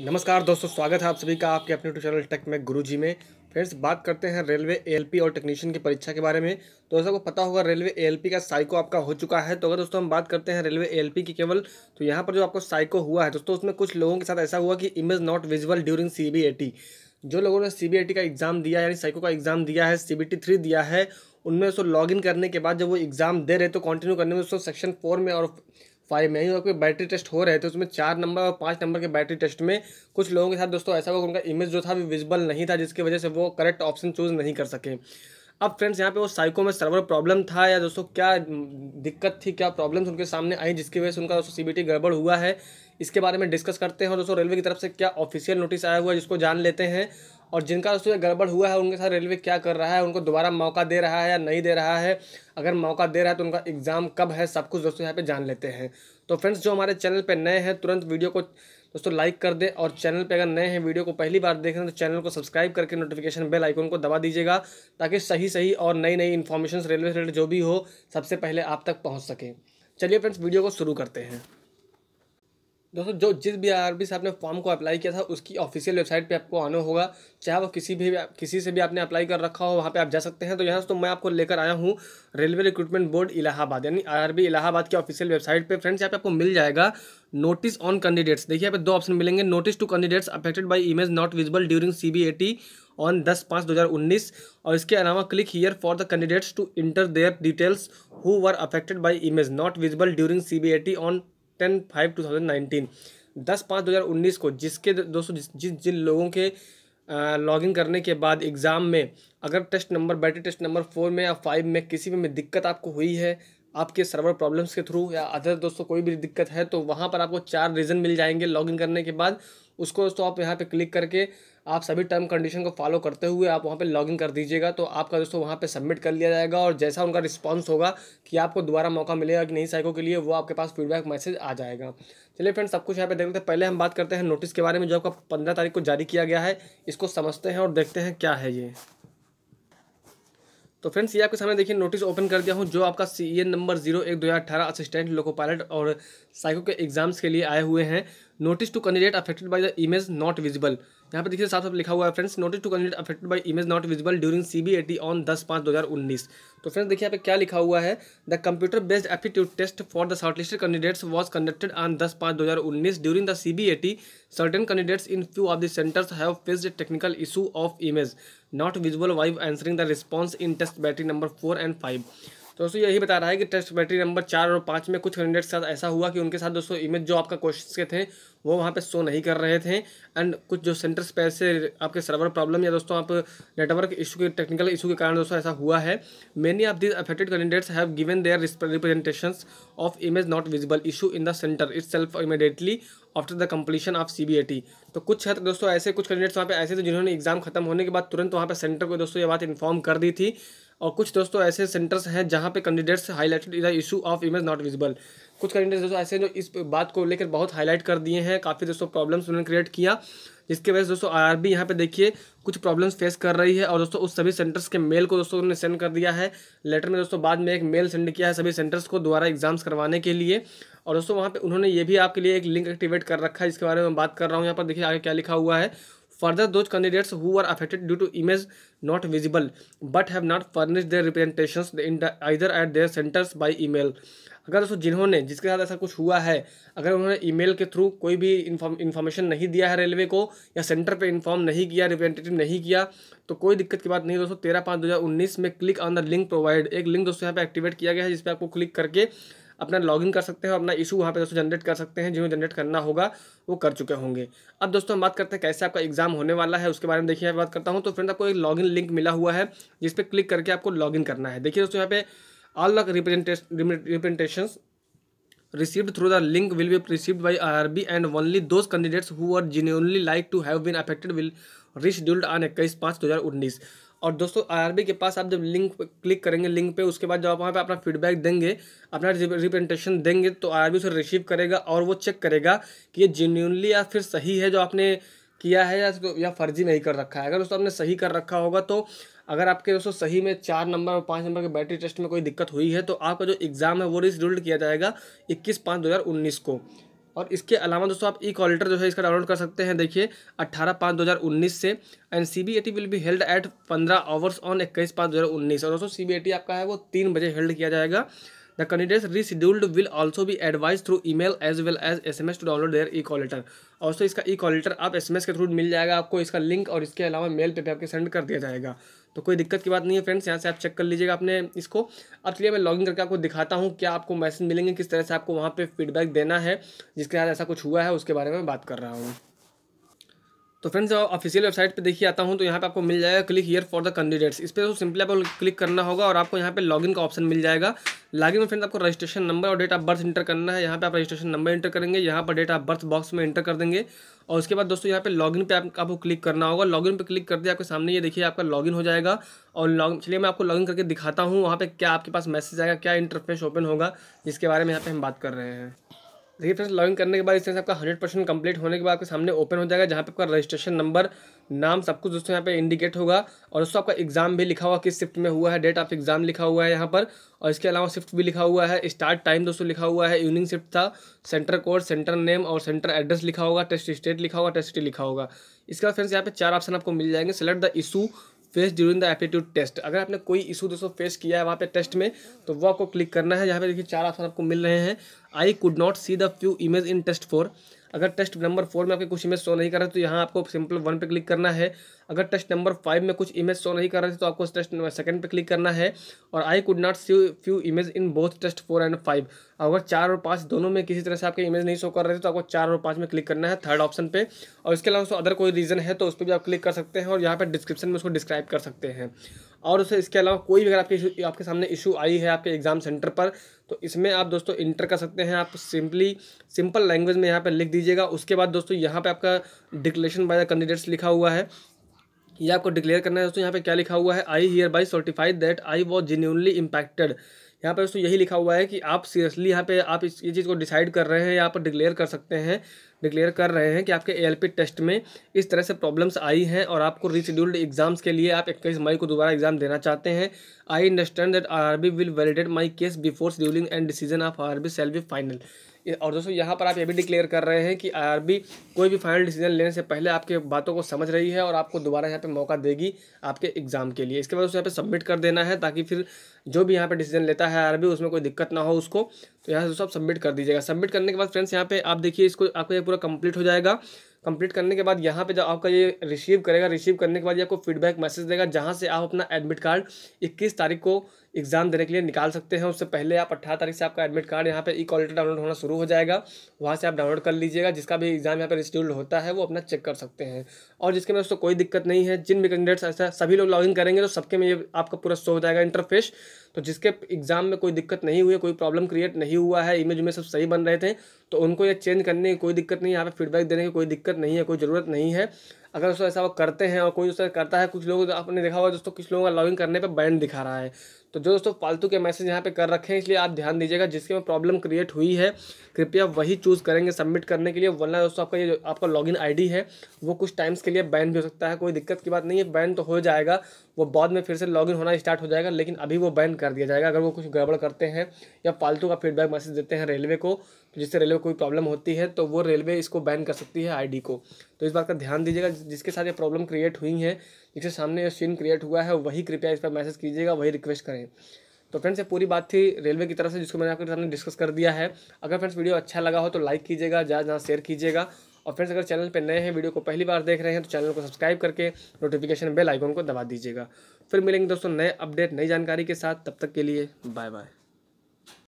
नमस्कार दोस्तों स्वागत है आप सभी का आपके अपने यूट्यूब चैनल टेक में गुरुजी में फ्रेंड्स बात करते हैं रेलवे एएलपी और टेक्नीशियन की परीक्षा के बारे में तो दोस्तों को पता होगा रेलवे एएलपी का साइको आपका हो चुका है तो अगर दोस्तों हम बात करते हैं रेलवे एएलपी की केवल तो यहाँ पर जो आपको साइको हुआ है दोस्तों उसमें कुछ लोगों के साथ ऐसा हुआ कि image not visual during C जो लोगों ने सी का एग्ज़ाम दिया है यानी साइको का एग्ज़ाम दिया है सी थ्री दिया है उनमें उसको लॉग करने के बाद जब वो एग्ज़ाम दे रहे तो कंटिन्यू करने में उसको सेक्शन फोर में और फाइव में और कोई बैटरी टेस्ट हो रहे थे उसमें चार नंबर और पाँच नंबर के बैटरी टेस्ट में कुछ लोगों के साथ दोस्तों ऐसा हुआ उनका इमेज जो था भी विजिबल नहीं था जिसकी वजह से वो करेक्ट ऑप्शन चूज़ नहीं कर सके अब फ्रेंड्स यहाँ पे वो साइको में सर्वर प्रॉब्लम था या दोस्तों क्या दिक्कत थी क्या प्रॉब्लम्स उनके सामने आई जिसकी वजह से उनका दोस्तों सी गड़बड़ हुआ है इसके बारे में डिस्कस करते हैं और दोस्तों रेलवे की तरफ से क्या ऑफिशियल नोटिस आया हुआ है जिसको जान लेते हैं और जिनका उसमें गड़बड़ हुआ है उनके साथ रेलवे क्या कर रहा है उनको दोबारा मौका दे रहा है या नहीं दे रहा है अगर मौका दे रहा है तो उनका एग्ज़ाम कब है सब कुछ दोस्तों यहाँ पे जान लेते हैं तो फ्रेंड्स जो हमारे चैनल पे नए हैं तुरंत वीडियो को दोस्तों लाइक कर दे और चैनल पर अगर नए हैं वीडियो को पहली बार देख रहे हैं तो चैनल को सब्सक्राइब करके नोटिफिकेशन बेल आइकन को दबा दीजिएगा ताकि सही सही और नई नई इन्फॉर्मेशन रेलवे रिलेटेड जो भी हो सबसे पहले आप तक पहुँच सके चलिए फ्रेंड्स वीडियो को शुरू करते हैं दोस्तों जो जिस भी आर से आपने फॉर्म को अप्लाई किया था उसकी ऑफिशियल वेबसाइट पे आपको आना होगा चाहे वो किसी भी किसी से भी आपने अप्लाई कर रखा हो वहाँ पे आप जा सकते हैं तो यहाँ दोस्तों तो मैं आपको लेकर आया हूँ रेलवे रिक्रूटमेंट बोर्ड इलाहाबाद यानी आरआरबी इलाहाबाद की ऑफिशियल वेबसाइट पे फ्रेंड्स यहाँ पे आपको मिल जाएगा नोटिस ऑन कैंडिडेट्स देखिए यहाँ पे दो ऑप्शन मिलेंगे notice to candidates affected by image not visible during C B A T on दस पाँच दो हज़ार उन्नीस और इसके अलावा click here for the candidates to enter their details who were affected by image not visible during C B A T on ten five two thousand nineteen दस पाँच दो हज़ार उन्नीस को जिसके दोस्तों जिस जिन जिन लोगों के लॉगिन करने के बाद एग्ज़ाम में अगर test number battery test number four में या फाइव में किसी भी में दिक्कत आपको हुई है आपके सर्वर प्रॉब्लम्स के थ्रू या अदर दोस्तों कोई भी दिक्कत है तो वहाँ पर आपको चार रीज़न मिल जाएंगे लॉगिन करने के बाद उसको दोस्तों आप यहाँ पे क्लिक करके आप सभी टर्म कंडीशन को फॉलो करते हुए आप वहाँ पे लॉगिन कर दीजिएगा तो आपका दोस्तों वहाँ पे सबमिट कर लिया जाएगा और जैसा उनका रिस्पांस होगा कि आपको दोबारा मौका मिलेगा कि नहीं साइको के लिए वो आपके पास फीडबैक मैसेज आ जाएगा चलिए फ्रेंड्स सब कुछ यहाँ पे देखते हैं पहले हम बात करते हैं नोटिस के बारे में जो आपका पंद्रह तारीख को जारी किया गया है इसको समझते हैं और देखते हैं क्या है ये तो फ्रेंड्स ये आपके सामने देखिए नोटिस ओपन कर दिया हूँ जो आपका सी एन नंबर जीरो एक दो हज़ार अठारह असिस्टेंट लोको पायलट और साइको के एग्ज़ाम्स के लिए आए हुए हैं notice to candidate affected by the image not visible यहाँ पे देखिए साफ साफ लिखा हुआ है friends notice to candidate affected by image not visible during CBAT on दस पाँच दो हज़ार उन्नीस तो फ्रेंड्स देखिए यहाँ पे क्या लिखा हुआ है the computer based aptitude test for the shortlisted candidates was conducted on दस पाँच दो हज़ार उन्नीस during the CBAT certain candidates in few of the centres have faced technical issue of image not visible while answering the response in test battery number four and five दोस्तों यही बता रहा है कि टेस्ट बैटरी नंबर चार और पाँच में कुछ कैंडिडेट्स के साथ ऐसा हुआ कि उनके साथ दोस्तों इमेज जो आपका क्वेश्चन के थे वो वहाँ पे शो नहीं कर रहे थे एंड कुछ जो सेंटर स्पेयर से आपके सर्वर प्रॉब्लम या दोस्तों आप नेटवर्क इशू के टेक्निकल इशू के कारण दोस्तों ऐसा हुआ है many of this affected candidates have given their representation of image not visible issue in the centre itself immediately after the completion of C B A T तो कुछ छात्र दोस्तों ऐसे कुछ कैंडिडेट्स वहाँ पे ऐसे थे जिन्होंने एग्जाम खत्म होने के बाद तुरंत वहाँ पे सेंटर को दोस्तों ये बात इन्फॉर्म कर दी थी और कुछ दोस्तों ऐसे सेंटर्स हैं जहाँ पे candidates highlighted the issue of image not visible कुछ कैंडिडेट्स दोस्तों ऐसे जो इस बात को लेकर बहुत हाईलाइट कर दिए हैं काफ़ी दोस्तों प्रॉब्लम्स उन्होंने क्रिएट किया जिसकी वजह से दोस्तों आई आर बी यहाँ पे देखिए कुछ प्रॉब्लम्स फेस कर रही है और दोस्तों उस सभी सेंटर्स के मेल को दोस्तों उन्होंने सेंड कर दिया है लेटर में दोस्तों बाद में एक मेल सेंड किया है सभी सेंटर्स को दोबारा एग्जाम्स करवाने के लिए और दोस्तों वहाँ पे उन्होंने ये भी आपके लिए एक लिंक एक्टिवेट कर रखा है जिसके बारे में बात कर रहा हूँ यहाँ पर देखिए आगे क्या लिखा हुआ है further those candidates who are affected due to image not visible but have not furnish their representations in either at their centres centers by अगर दोस्तों जिन्होंने जिसके साथ ऐसा कुछ हुआ है अगर उन्होंने ईमेल के थ्रू कोई भी इन्फॉर्मेशन नहीं दिया है रेलवे को या सेंटर पे इन्फॉर्म नहीं किया रिप्रेजेंटेटिव नहीं किया तो कोई दिक्कत की बात नहीं दोस्तों तेरह पाँच दो हज़ार उन्नीस में click on the link provide एक लिंक दोस्तों यहाँ पर एक्टिवेट किया गया है जिस पर आपको क्लिक करके अपना लॉगिन कर सकते हैं अपना इशू वहाँ पे दोस्तों जनरेट कर सकते हैं जिन्हें जनरेट करना होगा वो कर चुके होंगे अब दोस्तों हम बात करते हैं कैसे आपका एग्जाम होने वाला है उसके बारे में देखिए बात करता हूँ तो फ्रेंड आपको एक लॉगिन लिंक मिला हुआ है जिस पर क्लिक करके आपको लॉगिन करना है देखिए दोस्तों यहाँ पे all lock representation received through the link will be received by and only those candidates who are are genuinely like to have been affected will rescheduled on इक्कीस पाँच दो हज़ार उन्नीस और दोस्तों आरआरबी के पास आप जब लिंक क्लिक करेंगे लिंक पे उसके बाद जब आप वहाँ पे अपना फीडबैक देंगे अपना रिप्रेजेंटेशन देंगे तो आरआरबी उसे रिसीव करेगा और वो चेक करेगा कि ये जेन्यूनली या फिर सही है जो आपने किया है या तो या फर्जी नहीं कर रखा है अगर दोस्तों आपने सही कर रखा होगा तो अगर आपके दोस्तों सही में चार नंबर और पाँच नंबर के बैटरी टेस्ट में कोई दिक्कत हुई है तो आपका जो एग्ज़ाम है वो रिशेड्यूल्ड किया जाएगा इक्कीस पाँच दो को और इसके अलावा दोस्तों आप ई कॉलेटर जो है इसका डाउनलोड कर सकते हैं देखिए अट्ठारह पाँच 2019 से and C B will be held at पंद्रह आवर्स ऑन इक्कीस पाँच 2019 और दोस्तों सी आपका है वो तीन बजे हेल्ड किया जाएगा the candidates rescheduled will also भी advise through e mail as well as S M S to download their e call letter दोस्तों इसका ई कॉलेटर आप एस एम एस के थ्रू मिल जाएगा आपको इसका लिंक और इसके अलावा मेल पे भी आपके सेंड कर दिया जाएगा तो कोई दिक्कत की बात नहीं है फ्रेंड्स यहाँ से आप चेक कर लीजिएगा अपने इसको अब चलिए मैं लॉगिन करके आपको दिखाता हूँ क्या आपको मैसेज मिलेंगे किस तरह से आपको वहाँ पे फीडबैक देना है जिसके साथ ऐसा कुछ हुआ है उसके बारे में बात कर रहा हूँ तो फ्रेंड्स ऑफिशियल वेबसाइट पे देखिए आता हूँ तो यहाँ पे आपको मिल जाएगा click here for the candidates इस पर तो सिंपली आपको क्लिक करना होगा और आपको यहाँ पे लॉगिन का ऑप्शन मिल जाएगा लॉगिन में फ्रेंड्स आपको रजिस्ट्रेशन नंबर और डेट ऑफ बर्थ इंटर करना है यहाँ पे आप रजिस्ट्रेशन नंबर इंटर करेंगे यहाँ पर डेट ऑफ बर्थ बॉक्स में इंटर कर देंगे और उसके बाद दोस्तों यहाँ पे लॉगिन पे आपको क्लिक करना होगा लॉगिन पे क्लिक कर दिया आपके सामने ये देखिए आपका लॉगिन हो जाएगा और लॉग चलिए मैं आपको लॉगिन करके दिखाता हूँ वहाँ पे क्या आपके पास मैसेज आएगा क्या इंटरफेस ओपन होगा जिसके बारे में यहाँ पे हम बात कर रहे हैं देखिए फ्रेंड्स लॉगिन करने के बाद इस तरह से आपका हंड्रेड परसेंट कंप्लीट होने के बाद आपके सामने ओपन हो जाएगा जहाँ पे आपका रजिस्ट्रेशन नंबर नाम सब कुछ दोस्तों यहाँ पे इंडिकेट होगा और दोस्तों आपका एग्जाम भी लिखा हुआ किस शिफ्ट में हुआ है डेट ऑफ एग्जाम लिखा हुआ है यहाँ पर और इसके अलावा शिफ्ट भी लिखा हुआ है स्टार्ट टाइम दोस्तों लिखा हुआ है इवनिंग शिफ्ट था सेंटर कोड सेंटर नेम और सेंटर एड्रेस लिखा होगा टेस्ट स्टेट लिखा होगा टेस्ट लिखा होगा इसके बाद फ्रेंड्स यहाँ पे चार ऑप्शन आपको मिल जाएंगे select the issue face during the aptitude test अगर आपने कोई इशू दोस्तों फेस किया है वहाँ पे टेस्ट में तो वो आपको क्लिक करना है यहाँ पे देखिए चार ऑप्शन आपको मिल रहे हैं I could not see the few image in test four अगर टेस्ट नंबर फोर में आपके कुछ इमेज शो नहीं कर रहे तो यहाँ आपको सिंपल वन पे क्लिक करना है अगर टेस्ट नंबर फाइव में कुछ इमेज शो नहीं कर रहे थे तो आपको टेस्ट सेकंड पे क्लिक करना है और I could not see few image in both test four and five अगर चार और पाँच दोनों में किसी तरह से आपके इमेज नहीं शो कर रहे थे तो आपको चार और पाँच में क्लिक करना है थर्ड ऑप्शन पर और इसके अलावा उसको अदर कोई रीज़न है तो उस पर भी आप क्लिक कर सकते हैं और यहाँ पर डिस्क्रिप्शन में उसको डिस्क्राइब कर सकते हैं और उसे इसके अलावा कोई भी अगर आपके आपके सामने इशू आई है आपके एग्ज़ाम सेंटर पर तो इसमें आप दोस्तों इंटर कर सकते हैं आप सिंपली सिंपल लैंग्वेज में यहाँ पर लिख दीजिएगा उसके बाद दोस्तों यहाँ पर आपका डिक्लेशन बाय द कैंडिडेट्स लिखा हुआ है ये आपको डिक्लेयर करना है दोस्तों यहाँ पे क्या लिखा हुआ है I hereby certified that I was genuinely impacted यहाँ पर दोस्तों यही लिखा हुआ है कि आप सीरियसली यहाँ पे आप इस ये चीज़ को डिसाइड कर रहे हैं यहाँ पर डिक्लेयर कर सकते हैं डिक्लेयर कर रहे हैं कि आपके ए टेस्ट में इस तरह से प्रॉब्लम्स आई हैं और आपको रिशेड्यूल्ड एग्जाम्स के लिए आप इक्कीस मई को दोबारा एग्जाम देना चाहते हैं I understand that R will validate my case before scheduling and decision of R shall be final और दोस्तों यहाँ पर आप ये भी डिक्लेयर कर रहे हैं कि आईआरबी कोई भी फाइनल डिसीजन लेने से पहले आपके बातों को समझ रही है और आपको दोबारा यहाँ पे मौका देगी आपके एग्ज़ाम के लिए इसके बाद उसको यहाँ पे सबमिट कर देना है ताकि फिर जो भी यहाँ पे डिसीजन लेता है आईआरबी उसमें कोई दिक्कत ना हो उसको तो यहाँ से आप सबमिट कर दीजिएगा सबमिट करने के बाद फ्रेंड्स यहाँ पे आप देखिए इसको आपका ये पूरा कंप्लीट हो जाएगा कंप्लीट करने के बाद यहाँ पे जब आपका ये रिसीव करेगा रिसीव करने के बाद ये आपको फीडबैक मैसेज देगा जहाँ से आप अपना एडमिट कार्ड 21 तारीख को एग्ज़ाम देने के लिए निकाल सकते हैं उससे पहले आप अट्ठारह तारीख से आपका एडमिट कार्ड यहाँ पे ई क्वालिटी डाउनलोड होना शुरू हो जाएगा वहाँ से आप डाउनलोड कर लीजिएगा जिसका भी एग्ज़ाम यहाँ पर शेड्यूल होता है वो अपना चेक कर सकते हैं और जिसके में उसको कोई दिक्कत नहीं है जिन भी कैंडिडेट्स ऐसा सभी लोग लॉग करेंगे तो सबके में ये आपका पूरा शो हो जाएगा इंटरफेस तो जिसके एग्ज़ाम में कोई दिक्कत नहीं हुई है कोई प्रॉब्लम क्रिएट नहीं हुआ है इमेज में सब सही बन रहे थे तो उनको ये चेंज करने की कोई दिक्कत नहीं है यहाँ पर फीडबैक देने की कोई दिक्कत नहीं है कोई ज़रूरत नहीं है अगर दोस्तों ऐसा वो करते हैं और कोई दोस्तों करता है कुछ लोग आपने देखा होगा दोस्तों कुछ लोगों का लॉगिन करने पर बैंड दिखा रहा है तो जो दोस्तों फालतू के मैसेज यहाँ पे कर रखे हैं इसलिए आप ध्यान दीजिएगा जिसके में प्रॉब्लम क्रिएट हुई है कृपया वही चूज़ करेंगे सबमिट करने के लिए वरना दोस्तों आपका ये जो आपका लॉगिन आईडी है वो कुछ टाइम्स के लिए बैन भी हो सकता है कोई दिक्कत की बात नहीं है बैन तो हो जाएगा वो बाद में फिर से लॉगिन होना स्टार्ट हो जाएगा लेकिन अभी वो बैन कर दिया जाएगा अगर वो कुछ गड़बड़ करते हैं या फालतू का फीडबैक मैसेज देते हैं रेलवे को तो जिससे रेलवे कोई प्रॉब्लम होती है तो वो रेलवे इसको बैन कर सकती है आईडी को तो इस बात का ध्यान दीजिएगा जिसके साथ ये प्रॉब्लम क्रिएट हुई है जिसके सामने ये सीन क्रिएट हुआ है वही कृपया इस पर मैसेज कीजिएगा वही रिक्वेस्ट करें तो फ्रेंड्स ये पूरी बात थी रेलवे की तरफ से जिसको मैंने आपके सामने डिस्कस कर दिया है अगर फ्रेंड्स वीडियो अच्छा लगा हो तो लाइक कीजिएगा जहाँ जहाँ शेयर कीजिएगा और फ्रेंड्स अगर चैनल पर नए हैं वीडियो को पहली बार देख रहे हैं तो चैनल को सब्सक्राइब करके नोटिफिकेशन बेल आइकॉन को दबा दीजिएगा फिर मिलेंगे दोस्तों नए अपडेट नई जानकारी के साथ तब तक के लिए बाय बाय